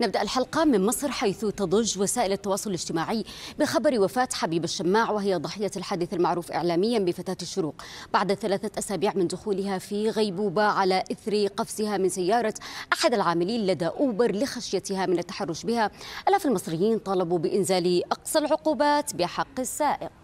نبدأ الحلقة من مصر حيث تضج وسائل التواصل الاجتماعي بخبر وفاة حبيب الشماع وهي ضحية الحادث المعروف إعلاميا بفتاة الشروق بعد ثلاثة أسابيع من دخولها في غيبوبة على إثر قفزها من سيارة أحد العاملين لدى أوبر لخشيتها من التحرش بها ألاف المصريين طالبوا بإنزال أقصى العقوبات بحق السائق